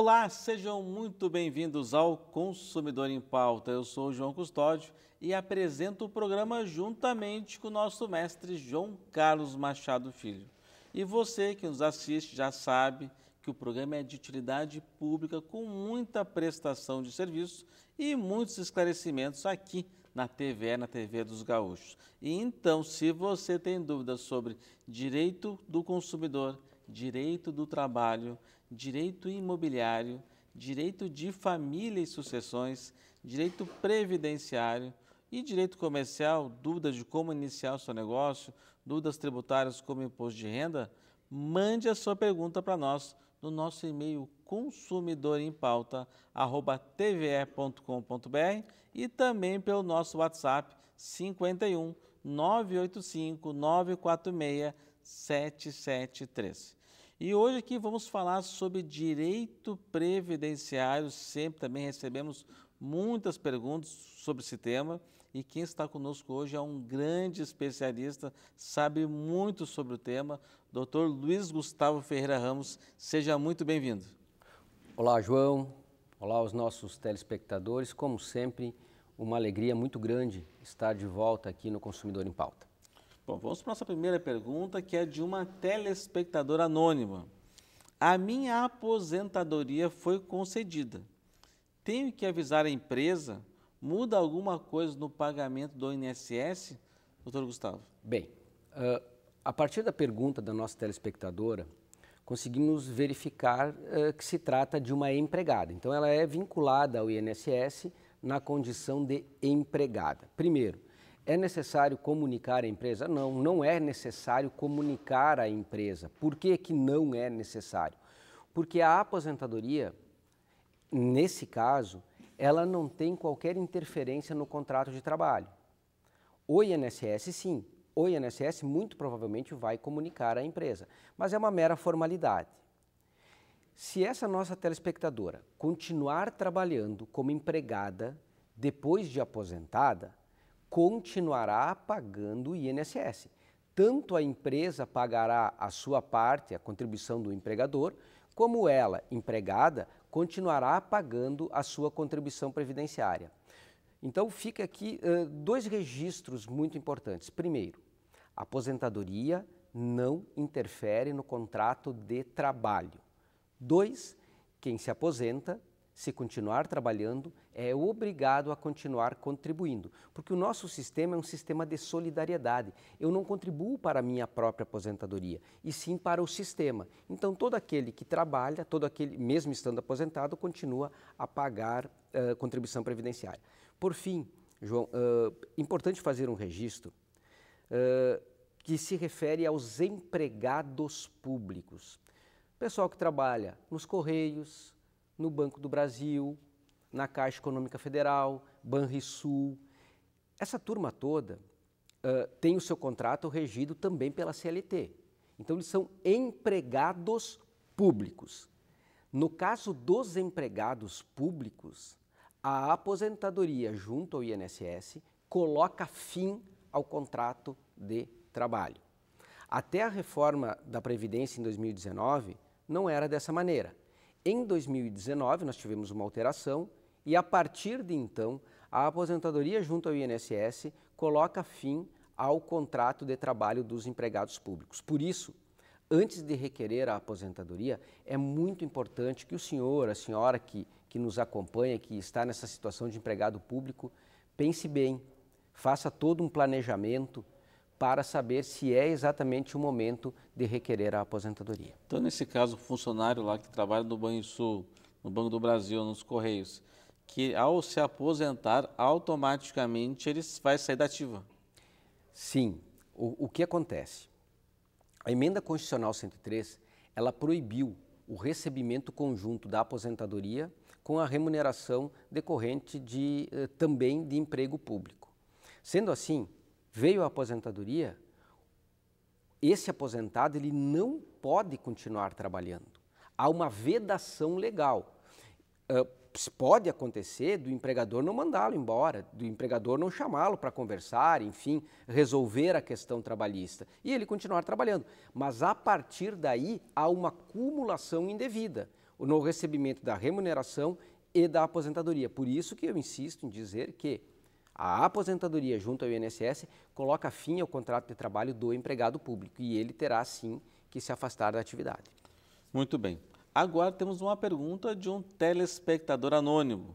Olá, sejam muito bem-vindos ao Consumidor em Pauta. Eu sou o João Custódio e apresento o programa juntamente com o nosso mestre João Carlos Machado Filho. E você que nos assiste já sabe que o programa é de utilidade pública com muita prestação de serviço e muitos esclarecimentos aqui na TV, na TV dos Gaúchos. E então, se você tem dúvidas sobre direito do consumidor, direito do trabalho, direito imobiliário, direito de família e sucessões, direito previdenciário e direito comercial, dúvidas de como iniciar o seu negócio, dúvidas tributárias como imposto de renda, mande a sua pergunta para nós no nosso e-mail consumidorempauta@tve.com.br e também pelo nosso WhatsApp 51 985 946 773. E hoje aqui vamos falar sobre direito previdenciário. Sempre também recebemos muitas perguntas sobre esse tema e quem está conosco hoje é um grande especialista, sabe muito sobre o tema, Dr. Luiz Gustavo Ferreira Ramos. Seja muito bem-vindo. Olá, João. Olá os nossos telespectadores. Como sempre, uma alegria muito grande estar de volta aqui no Consumidor em Pauta. Bom, vamos para a nossa primeira pergunta, que é de uma telespectadora anônima. A minha aposentadoria foi concedida. Tenho que avisar a empresa? Muda alguma coisa no pagamento do INSS, doutor Gustavo? Bem, uh, a partir da pergunta da nossa telespectadora, conseguimos verificar uh, que se trata de uma empregada. Então, ela é vinculada ao INSS na condição de empregada. Primeiro, é necessário comunicar a empresa? Não, não é necessário comunicar a empresa. Por que, que não é necessário? Porque a aposentadoria, nesse caso, ela não tem qualquer interferência no contrato de trabalho. O INSS, sim. O INSS muito provavelmente vai comunicar à empresa, mas é uma mera formalidade. Se essa nossa telespectadora continuar trabalhando como empregada depois de aposentada, continuará pagando o INSS. Tanto a empresa pagará a sua parte, a contribuição do empregador, como ela, empregada, continuará pagando a sua contribuição previdenciária. Então, fica aqui uh, dois registros muito importantes. Primeiro, a aposentadoria não interfere no contrato de trabalho. Dois, quem se aposenta se continuar trabalhando, é obrigado a continuar contribuindo, porque o nosso sistema é um sistema de solidariedade. Eu não contribuo para a minha própria aposentadoria, e sim para o sistema. Então, todo aquele que trabalha, todo aquele, mesmo estando aposentado, continua a pagar uh, contribuição previdenciária. Por fim, João, uh, importante fazer um registro. Uh, que se refere aos empregados públicos. Pessoal que trabalha nos correios, no Banco do Brasil, na Caixa Econômica Federal, Banrisul. Essa turma toda uh, tem o seu contrato regido também pela CLT. Então, eles são empregados públicos. No caso dos empregados públicos, a aposentadoria junto ao INSS coloca fim ao contrato de trabalho. Até a reforma da Previdência em 2019 não era dessa maneira. Em 2019, nós tivemos uma alteração e, a partir de então, a aposentadoria junto ao INSS coloca fim ao contrato de trabalho dos empregados públicos. Por isso, antes de requerer a aposentadoria, é muito importante que o senhor, a senhora que, que nos acompanha, que está nessa situação de empregado público, pense bem, faça todo um planejamento para saber se é exatamente o momento de requerer a aposentadoria. Então, nesse caso, o funcionário lá que trabalha no Sul, no Banco do Brasil, nos Correios, que ao se aposentar, automaticamente ele vai sair da ativa. Sim. O, o que acontece? A emenda constitucional 103, ela proibiu o recebimento conjunto da aposentadoria com a remuneração decorrente de, eh, também de emprego público. Sendo assim, veio a aposentadoria, esse aposentado ele não pode continuar trabalhando. Há uma vedação legal. Uh, pode acontecer do empregador não mandá-lo embora, do empregador não chamá-lo para conversar, enfim, resolver a questão trabalhista e ele continuar trabalhando. Mas a partir daí há uma acumulação indevida no recebimento da remuneração e da aposentadoria. Por isso que eu insisto em dizer que a aposentadoria junto ao INSS coloca fim ao contrato de trabalho do empregado público e ele terá sim que se afastar da atividade. Muito bem. Agora temos uma pergunta de um telespectador anônimo.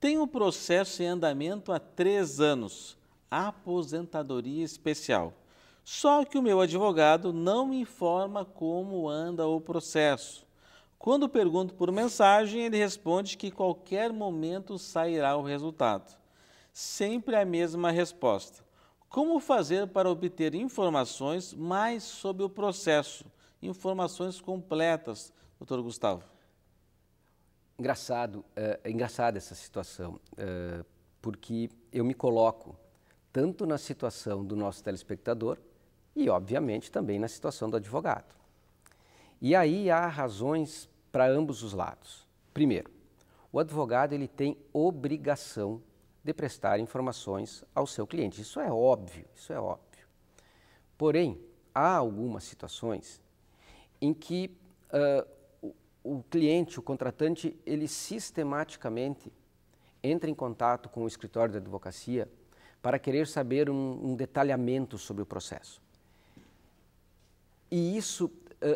Tem um processo em andamento há três anos, aposentadoria especial. Só que o meu advogado não me informa como anda o processo. Quando pergunto por mensagem, ele responde que qualquer momento sairá o resultado. Sempre a mesma resposta. Como fazer para obter informações mais sobre o processo? Informações completas, doutor Gustavo. Engraçado, é, é engraçada essa situação, é, porque eu me coloco tanto na situação do nosso telespectador e, obviamente, também na situação do advogado. E aí há razões para ambos os lados. Primeiro, o advogado ele tem obrigação de prestar informações ao seu cliente. Isso é óbvio, isso é óbvio. Porém, há algumas situações em que uh, o, o cliente, o contratante, ele sistematicamente entra em contato com o escritório de advocacia para querer saber um, um detalhamento sobre o processo. E isso, uh,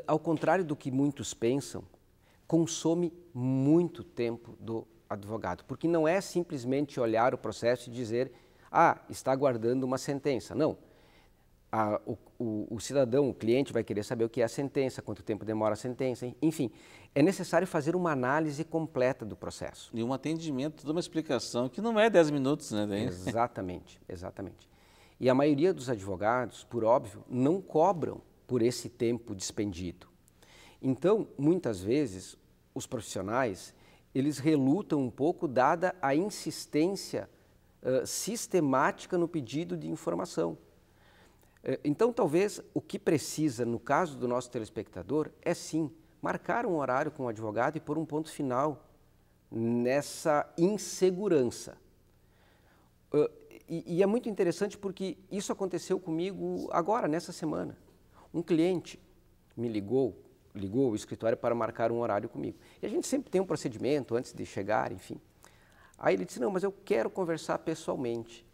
ao contrário do que muitos pensam, consome muito tempo do advogado, porque não é simplesmente olhar o processo e dizer, ah, está aguardando uma sentença. Não. A, o, o, o, cidadão, o cliente, vai querer saber o que é a sentença, quanto tempo demora a sentença, enfim. É necessário fazer uma análise completa do processo. E um atendimento, toda uma explicação, que não é 10 minutos, né, Daniel? Exatamente, exatamente. E a maioria dos advogados, por óbvio, não cobram por esse tempo despendido. Então, muitas vezes, os profissionais eles relutam um pouco dada a insistência uh, sistemática no pedido de informação. Eh, então, talvez o que precisa, no caso do nosso telespectador, é sim marcar um horário com o advogado e pôr um ponto final nessa insegurança. e, é muito interessante porque isso aconteceu comigo agora, nessa semana. Um cliente me ligou ligou o escritório para marcar um horário comigo. E a gente sempre tem um procedimento antes de chegar, enfim. Aí ele disse: Não, mas eu quero conversar pessoalmente.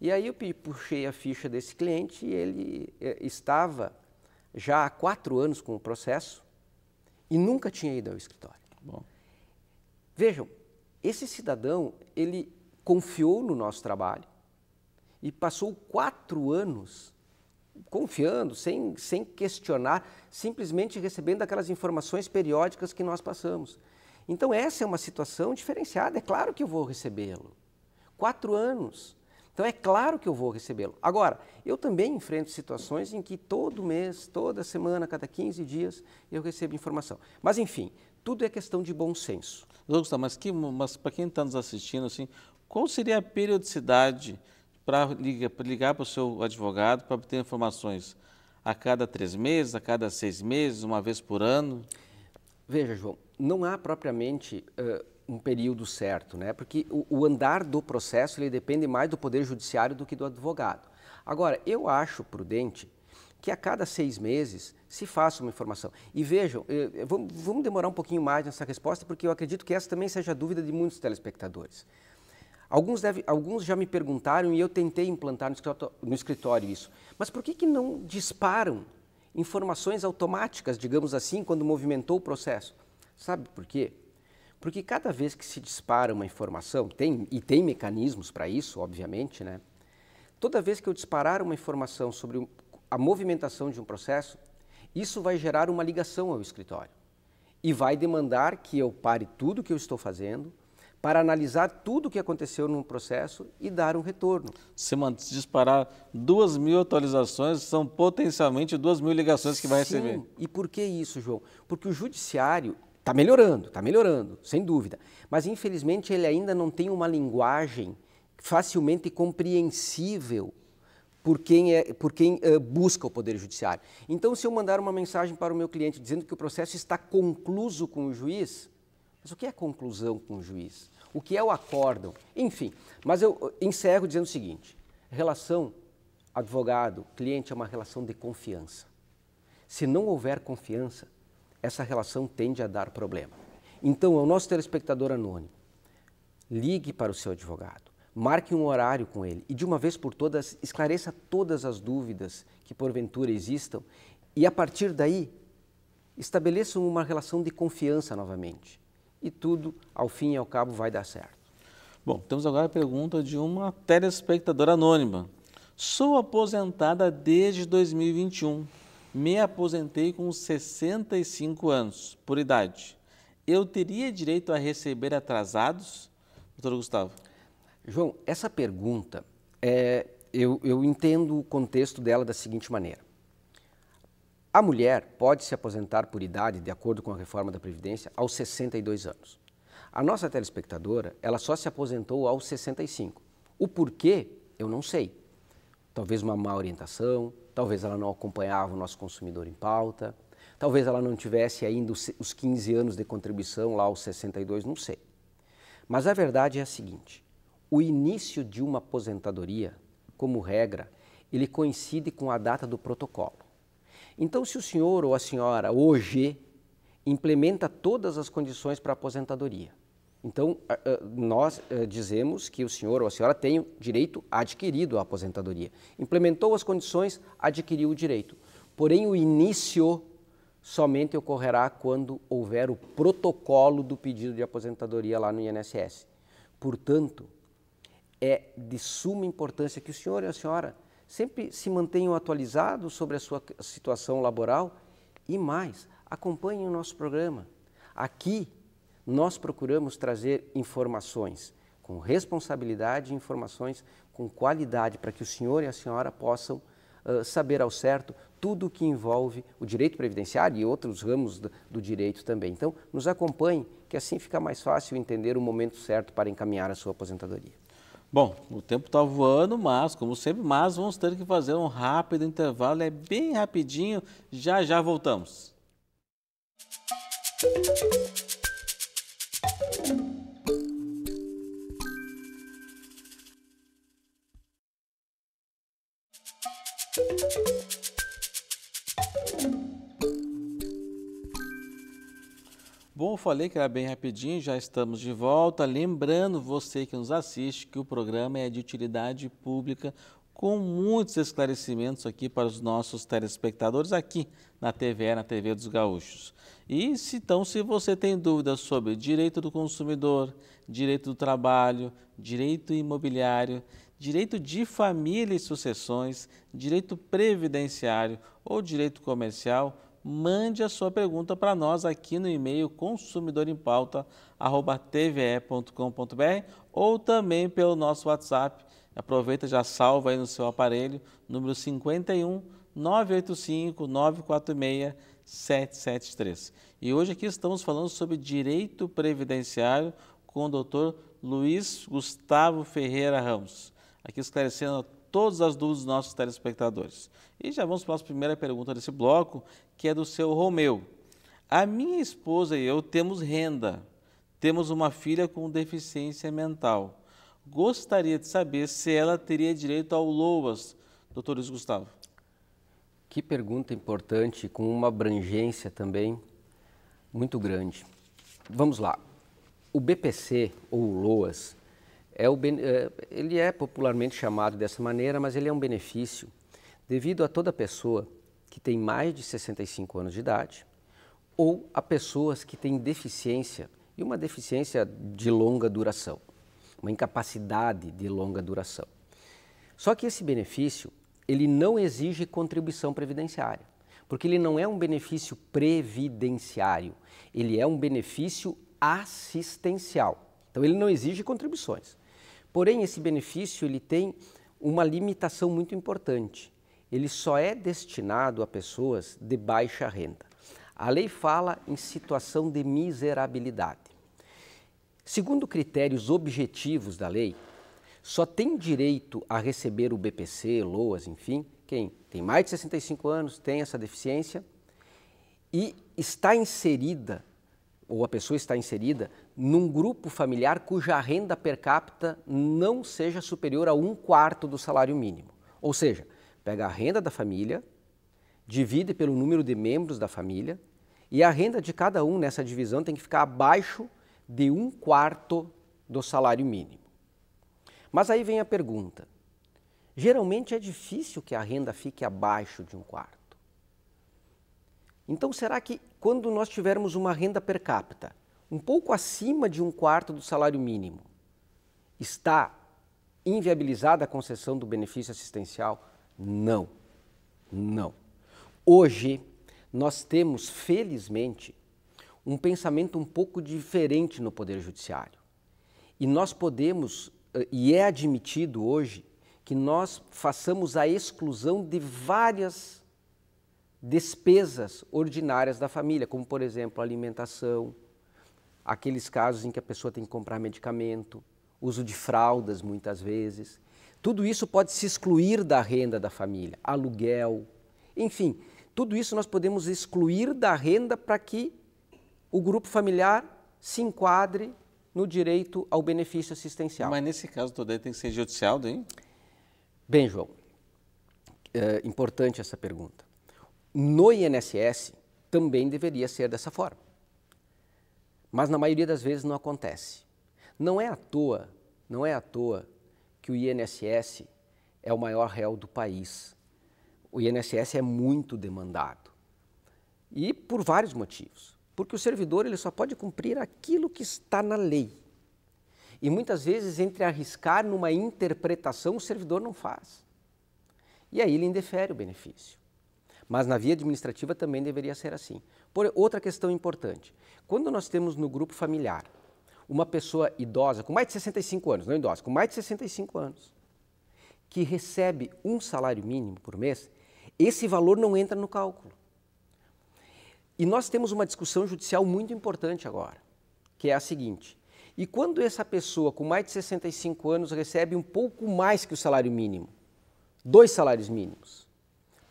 E aí eu puxei a ficha desse cliente e ele eh, estava já há quatro anos com o processo e nunca tinha ido ao escritório. Bom. Vejam, esse cidadão, ele confiou no nosso trabalho e passou quatro anos confiando, sem, sem questionar, simplesmente recebendo aquelas informações periódicas que nós passamos. Então, essa é uma situação diferenciada. É claro que eu vou recebê-lo. Quatro anos. Então, é claro que eu vou recebê-lo. Agora, eu também enfrento situações em que todo mês, toda semana, cada 15 dias, eu recebo informação. Mas, enfim, tudo é questão de bom senso. Doutor Gustavo, mas, mas para quem está nos assistindo, assim, qual seria a periodicidade? para ligar para o seu advogado para obter informações a cada três meses, a cada seis meses, uma vez por ano? Veja, João, não há propriamente uh, um período certo, né? Porque o, o andar do processo ele depende mais do poder judiciário do que do advogado. Agora, eu acho prudente que a cada seis meses se faça uma informação. E vejam, eh, vamos demorar um pouquinho mais nessa resposta, porque eu acredito que essa também seja a dúvida de muitos telespectadores. Alguns, deve, alguns já me perguntaram e eu tentei implantar no escritório, no escritório isso. Mas por que, que não disparam informações automáticas, digamos assim, quando movimentou o processo? Sabe por quê? Porque cada vez que se dispara uma informação, tem, e tem mecanismos para isso, obviamente, né? Toda vez que eu disparar uma informação sobre a movimentação de um processo, isso vai gerar uma ligação ao escritório e vai demandar que eu pare tudo que eu estou fazendo, para analisar tudo o que aconteceu no processo e dar um retorno. Se disparar duas mil atualizações, são potencialmente duas mil ligações que vai Sim. receber. E por que isso, João? Porque o judiciário está melhorando, está melhorando, sem dúvida. Mas, infelizmente, ele ainda não tem uma linguagem facilmente compreensível por quem, é, por quem uh, busca o Poder Judiciário. Então, se eu mandar uma mensagem para o meu cliente dizendo que o processo está concluso com o juiz, mas o que é conclusão com o juiz? O que é o acórdão? Enfim, mas eu encerro dizendo o seguinte: relação advogado-cliente é uma relação de confiança. Se não houver confiança, essa relação tende a dar problema. Então, ao nosso telespectador anônimo, ligue para o seu advogado, marque um horário com ele e, de uma vez por todas, esclareça todas as dúvidas que porventura existam e, a partir daí, estabeleça uma relação de confiança novamente e tudo, ao fim e ao cabo, vai dar certo. Bom, temos agora a pergunta de uma telespectadora anônima. Sou aposentada desde 2021. Me aposentei com 65 anos, por idade. Eu teria direito a receber atrasados? Doutor Gustavo. João, essa pergunta, é, eu, eu entendo o contexto dela da seguinte maneira. A mulher pode se aposentar por idade, de acordo com a reforma da Previdência, aos 62 anos. A nossa telespectadora, ela só se aposentou aos 65. O porquê, eu não sei. Talvez uma má orientação, talvez ela não acompanhava o nosso consumidor em pauta, talvez ela não tivesse ainda os 15 anos de contribuição lá aos 62, não sei. Mas a verdade é a seguinte: o início de uma aposentadoria, como regra, ele coincide com a data do protocolo. Então, se o senhor ou a senhora hoje implementa todas as condições para aposentadoria, então nós eh, dizemos que o senhor ou a senhora tem o direito adquirido à aposentadoria. Implementou as condições, adquiriu o direito. Porém, o início somente ocorrerá quando houver o protocolo do pedido de aposentadoria lá no INSS. Portanto, é de suma importância que o senhor e a senhora sempre se mantenham atualizados sobre a sua situação laboral e mais, acompanhem o nosso programa. Aqui nós procuramos trazer informações com responsabilidade e informações com qualidade para que o senhor e a senhora possam uh, saber ao certo tudo o que envolve o direito previdenciário e outros ramos do, do direito também. Então, nos acompanhe, que assim fica mais fácil entender o momento certo para encaminhar a sua aposentadoria. Bom, o tempo está voando, mas, como sempre, mas vamos ter que fazer um rápido intervalo, é bem rapidinho, já já voltamos. Música falei que era bem rapidinho, já estamos de volta. Lembrando você que nos assiste que o programa é de utilidade pública, com muitos esclarecimentos aqui para os nossos telespectadores aqui na TV, na TV dos Gaúchos. E então, se você tem dúvidas sobre direito do consumidor, direito do trabalho, direito imobiliário, direito de família e sucessões, direito previdenciário ou direito comercial, mande a sua pergunta para nós aqui no e-mail consumidorempauta.tve.com.br ou também pelo nosso WhatsApp. Aproveita, já salva aí no seu aparelho, número 51 985 946 773. E hoje aqui estamos falando sobre direito previdenciário com o doutor Luiz Gustavo Ferreira Ramos. Aqui esclarecendo todas as dúvidas dos nossos telespectadores. E já vamos para a nossa primeira pergunta desse bloco, que é do seu Romeu. A minha esposa e eu temos renda. Temos uma filha com deficiência mental. Gostaria de saber se ela teria direito ao LOAS, doutor Luiz Gustavo. Que pergunta importante, com uma abrangência também muito grande. Vamos lá. O BPC, ou LOAS, é o, é, ele é popularmente chamado dessa maneira, mas ele é um benefício devido a toda pessoa que têm mais de 65 anos de idade ou a pessoas que têm deficiência, e uma deficiência de longa duração, uma incapacidade de longa duração. Só que esse benefício, ele não exige contribuição previdenciária, porque ele não é um benefício previdenciário, ele é um benefício assistencial. Então ele não exige contribuições. Porém, esse benefício ele tem uma limitação muito importante, ele só é destinado a pessoas de baixa renda. A lei fala em situação de miserabilidade. Segundo critérios objetivos da lei, só tem direito a receber o BPC, LOAS, enfim, quem tem mais de 65 anos, tem essa deficiência e está inserida, ou a pessoa está inserida, num grupo familiar cuja renda per capita não seja superior a um quarto do salário mínimo. Ou seja, Pega a renda da família, divide pelo número de membros da família e a renda de cada um nessa divisão tem que ficar abaixo de um quarto do salário mínimo. Mas aí vem a pergunta: geralmente é difícil que a renda fique abaixo de um quarto. Então, será que quando nós tivermos uma renda per capita um pouco acima de um quarto do salário mínimo, está inviabilizada a concessão do benefício assistencial não, não. Hoje, nós temos, felizmente, um pensamento um pouco diferente no Poder Judiciário. E nós podemos, eh, e é admitido hoje, que nós façamos a exclusão de várias despesas ordinárias da família, como, por exemplo, alimentação, aqueles casos em que a pessoa tem que comprar medicamento, uso de fraldas, muitas vezes. Tudo isso pode se excluir da renda da família, aluguel, enfim, tudo isso nós podemos excluir da renda para que o grupo familiar se enquadre no direito ao benefício assistencial. Mas nesse caso, todo tem que ser judicial, hein? Bem, João, é importante essa pergunta. No INSS também deveria ser dessa forma. Mas na maioria das vezes não acontece. Não é à toa, não é à toa que o INSS é o maior réu do país. O INSS é muito demandado. E por vários motivos. Porque o servidor ele só pode cumprir aquilo que está na lei. E muitas vezes, entre arriscar numa interpretação, o servidor não faz. E aí ele indefere o benefício. Mas na via administrativa também deveria ser assim. Por outra questão importante: quando nós temos no grupo familiar uma pessoa idosa, com mais de 65 anos, não idosa, com mais de 65 anos, que recebe um salário mínimo por mês, esse valor não entra no cálculo. E nós temos uma discussão judicial muito importante agora, que é a seguinte: e quando essa pessoa com mais de 65 anos recebe um pouco mais que o salário mínimo, dois salários mínimos,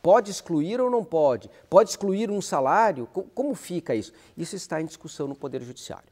pode excluir ou não pode? Pode excluir um salário? Como fica isso? Isso está em discussão no Poder Judiciário.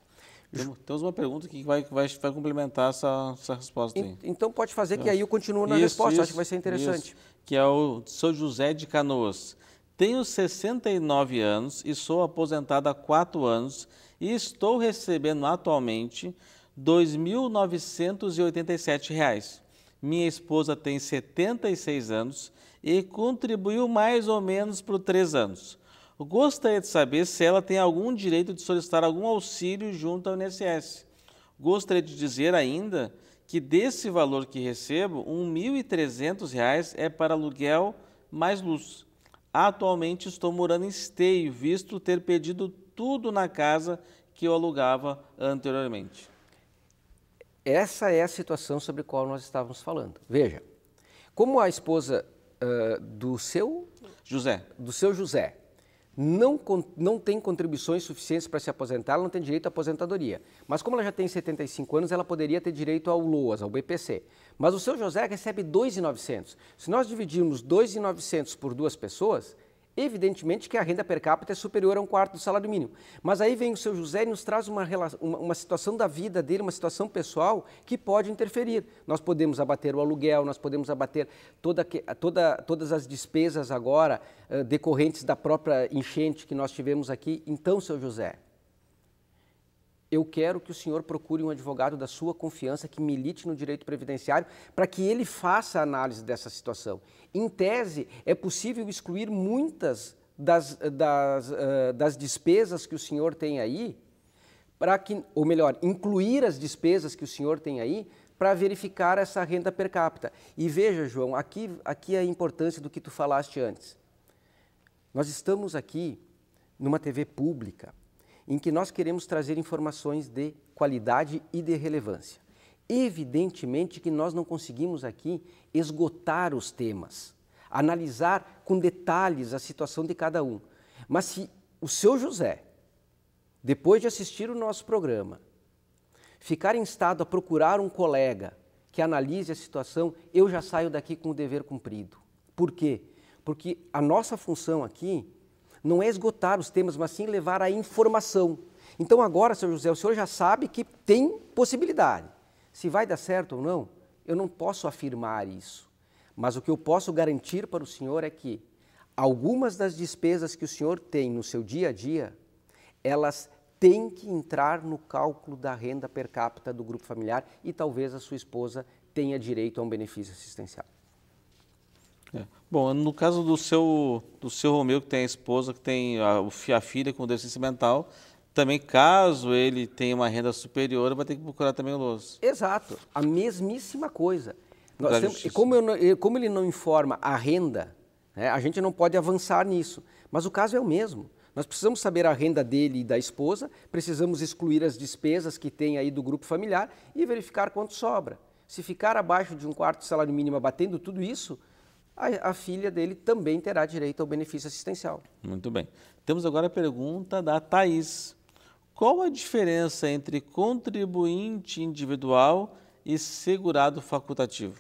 Temos, uma pergunta que vai, vai, vai complementar essa, essa resposta aí. Então pode fazer que aí eu continuo na isso, resposta, isso, acho que vai ser interessante. Isso. Que é o São José de Canoas. Tenho 69 anos e sou aposentado há 4 anos e estou recebendo atualmente R$ 2.987. Minha esposa tem 76 anos e contribuiu mais ou menos por 3 anos. Gostaria de saber se ela tem algum direito de solicitar algum auxílio junto ao INSS. Gostaria de dizer ainda que desse valor que recebo, R$ 1.300 é para aluguel mais luz. Atualmente estou morando em Esteio, visto ter perdido tudo na casa que eu alugava anteriormente. Essa é a situação sobre a qual nós estávamos falando. Veja, como a esposa uh, do seu José, do seu José, não, não tem contribuições suficientes para se aposentar, ela não tem direito à aposentadoria. Mas como ela já tem 75 anos, ela poderia ter direito ao LOAS, ao BPC. Mas o seu José recebe 2,900. Se nós dividirmos 2,900 por duas pessoas, Evidentemente que a renda per capita é superior a um quarto do salário mínimo. Mas aí vem o seu José e nos traz uma, uma, uma situação da vida dele, uma situação pessoal que pode interferir. Nós podemos abater o aluguel, nós podemos abater toda, toda, todas as despesas agora uh, decorrentes da própria enchente que nós tivemos aqui. Então, seu José eu quero que o senhor procure um advogado da sua confiança que milite no direito previdenciário para que ele faça a análise dessa situação. Em tese, é possível excluir muitas das, das, uh, das despesas que o senhor tem aí, para que, ou melhor, incluir as despesas que o senhor tem aí para verificar essa renda per capita. E veja, João, aqui, aqui é a importância do que tu falaste antes. Nós estamos aqui numa TV pública, em que nós queremos trazer informações de qualidade e de relevância. Evidentemente que nós não conseguimos aqui esgotar os temas, analisar com detalhes a situação de cada um. Mas se o seu José, depois de assistir o nosso programa, ficar em estado a procurar um colega que analise a situação, eu já saio daqui com o dever cumprido. Por quê? Porque a nossa função aqui não é esgotar os temas, mas sim levar a informação. Então agora, Sr. José, o senhor já sabe que tem possibilidade. Se vai dar certo ou não, eu não posso afirmar isso. Mas o que eu posso garantir para o senhor é que algumas das despesas que o senhor tem no seu dia a dia, elas têm que entrar no cálculo da renda per capita do grupo familiar e talvez a sua esposa tenha direito a um benefício assistencial. É. Bom, no caso do seu, do seu Romeu, que tem a esposa, que tem a, a filha com deficiência mental, também caso ele tenha uma renda superior, vai ter que procurar também o LOAS. Exato, a mesmíssima coisa. Nós temos, como, eu, como, ele não informa a renda, né, a gente não pode avançar nisso. Mas o caso é o mesmo. Nós precisamos saber a renda dele e da esposa, precisamos excluir as despesas que tem aí do grupo familiar e verificar quanto sobra. Se ficar abaixo de um quarto de salário mínimo batendo tudo isso, a, a, filha dele também terá direito ao benefício assistencial. Muito bem. Temos agora a pergunta da Thais. Qual a diferença entre contribuinte individual e segurado facultativo?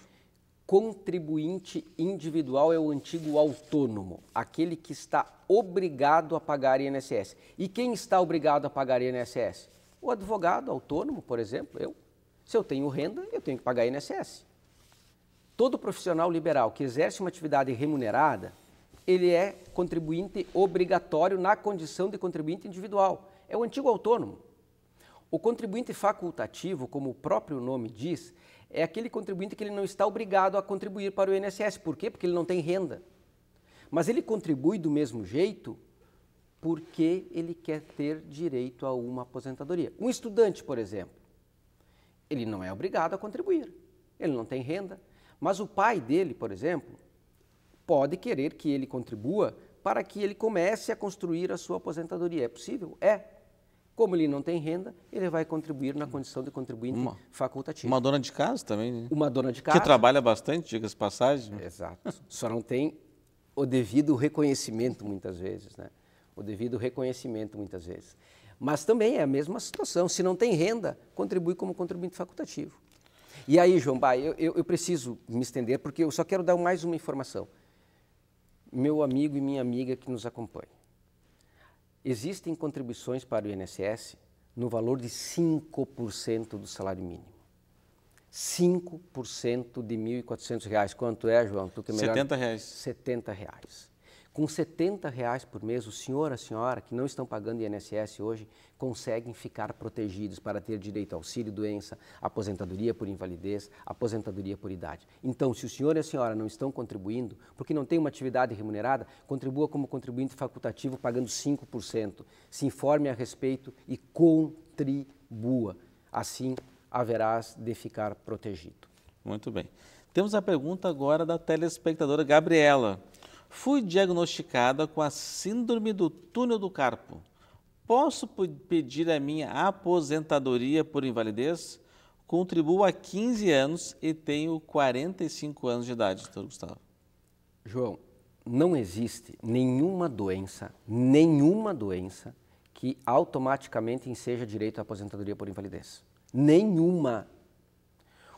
Contribuinte individual é o antigo autônomo, aquele que está obrigado a pagar INSS. E quem está obrigado a pagar INSS? O advogado autônomo, por exemplo, eu. Se eu tenho renda, eu tenho que pagar INSS. Todo profissional liberal que exerce uma atividade remunerada, ele é contribuinte obrigatório na condição de contribuinte individual. É o antigo autônomo. O contribuinte facultativo, como o próprio nome diz, é aquele contribuinte que ele não está obrigado a contribuir para o INSS. Por quê? Porque ele não tem renda. Mas ele contribui do mesmo jeito porque ele quer ter direito a uma aposentadoria. Um estudante, por exemplo, ele não é obrigado a contribuir. Ele não tem renda, mas o pai dele, por exemplo, pode querer que ele contribua para que ele comece a construir a sua aposentadoria. É possível? É. Como ele não tem renda, ele vai contribuir na condição de contribuinte uma, facultativo. Uma dona de casa também, né? Uma dona de casa. Que trabalha bastante, diga-se passagem. Exato. Só não tem o devido reconhecimento, muitas vezes, né? O devido reconhecimento, muitas vezes. Mas também é a mesma situação. Se não tem renda, contribui como contribuinte facultativo. E aí, João Bai, eu, eu, eu, preciso me estender, porque eu só quero dar mais uma informação. Meu amigo e minha amiga que nos acompanha, existem contribuições para o INSS no valor de 5% do salário mínimo. 5% de R$ 1.400. Quanto é, João? Tu que é melhor? 70 reais. 70 reais. Com 70 reais por mês, o senhor, a senhora, que não estão pagando INSS hoje, conseguem ficar protegidos para ter direito a auxílio doença, aposentadoria por invalidez, aposentadoria por idade. Então, se o senhor e a senhora não estão contribuindo, porque não tem uma atividade remunerada, contribua como contribuinte facultativo pagando 5%. Se informe a respeito e contribua. Assim haverás de ficar protegido. Muito bem. Temos a pergunta agora da telespectadora Gabriela. Fui diagnosticada com a síndrome do túnel do carpo. Posso pedir a minha aposentadoria por invalidez? Contribuo há 15 anos e tenho 45 anos de idade, doutor Gustavo. João, não existe nenhuma doença, nenhuma doença que automaticamente enseja direito à aposentadoria por invalidez. Nenhuma.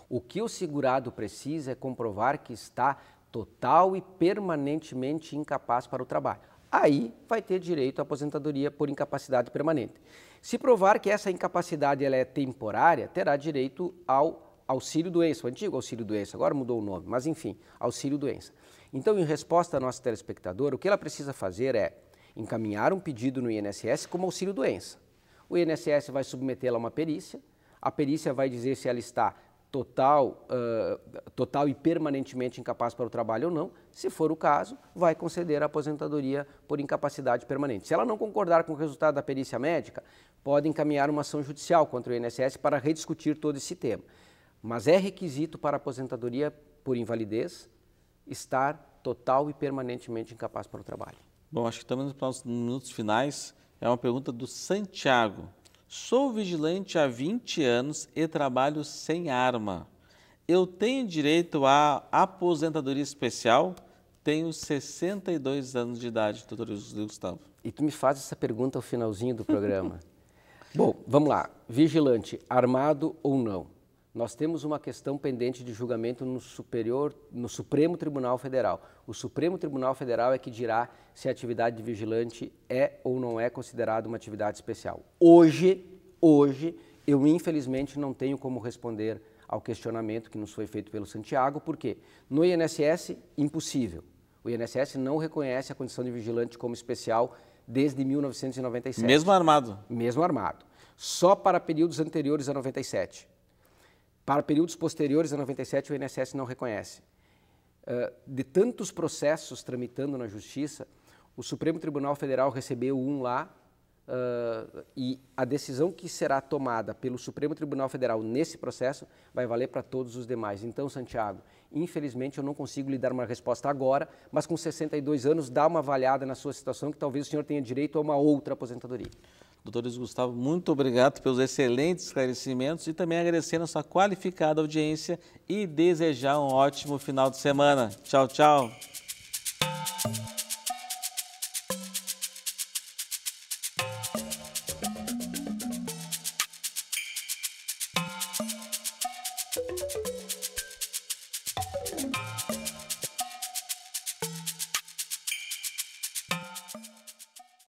O que o segurado precisa é comprovar que está total e permanentemente incapaz para o trabalho. Aí vai ter direito à aposentadoria por incapacidade permanente. Se provar que essa incapacidade ela é temporária, terá direito ao auxílio doença, o antigo auxílio doença, agora mudou o nome, mas enfim, auxílio doença. Então, em resposta à nossa telespectadora, o que ela precisa fazer é encaminhar um pedido no INSS como auxílio doença. O INSS vai submetê-la a uma perícia, a perícia vai dizer se ela está total, uh, total e permanentemente incapaz para o trabalho ou não, se for o caso, vai conceder a aposentadoria por incapacidade permanente. Se ela não concordar com o resultado da perícia médica, pode encaminhar uma ação judicial contra o INSS para rediscutir todo esse tema. Mas é requisito para a aposentadoria por invalidez estar total e permanentemente incapaz para o trabalho. Bom, acho que estamos nos minutos finais. É uma pergunta do Santiago. Sou vigilante há 20 anos e trabalho sem arma. Eu tenho direito à aposentadoria especial? Tenho 62 anos de idade, doutor Gustavo. E tu me faz essa pergunta ao finalzinho do programa. Bom, vamos lá. Vigilante, armado ou não? Nós temos uma questão pendente de julgamento no superior, no Supremo Tribunal Federal. O Supremo Tribunal Federal é que dirá se a atividade de vigilante é ou não é considerada uma atividade especial. Hoje, hoje, eu infelizmente não tenho como responder ao questionamento que nos foi feito pelo Santiago, porque no INSS, impossível. O INSS não reconhece a condição de vigilante como especial desde 1997. Mesmo armado? Mesmo armado. Só para períodos anteriores a 97. Para períodos posteriores a 97, o INSS não reconhece. Ah, de tantos processos tramitando na Justiça, o Supremo Tribunal Federal recebeu um lá ah, e a decisão que será tomada pelo Supremo Tribunal Federal nesse processo vai valer para todos os demais. Então, Santiago, infelizmente eu não consigo lhe dar uma resposta agora, mas com 62 anos dá uma avaliada na sua situação que talvez o senhor tenha direito a uma outra aposentadoria. Doutor Gustavo, muito obrigado pelos excelentes esclarecimentos e também agradecendo a sua qualificada audiência e desejar um ótimo final de semana. Tchau, tchau.